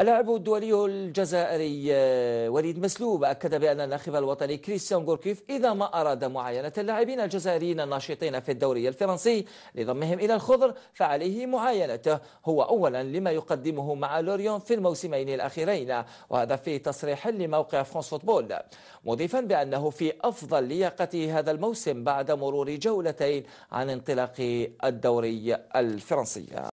اللاعب الدولي الجزائري آه، وليد مسلوب أكد بأن الناخب الوطني كريستيان غوركيف إذا ما أراد معاينة اللاعبين الجزائريين الناشطين في الدوري الفرنسي لضمهم إلى الخضر فعليه معاينته هو أولا لما يقدمه مع لوريون في الموسمين الأخيرين وهذا في تصريح لموقع فرانس فوتبول مضيفا بأنه في أفضل لياقته هذا الموسم بعد مرور جولتين عن انطلاق الدوري الفرنسي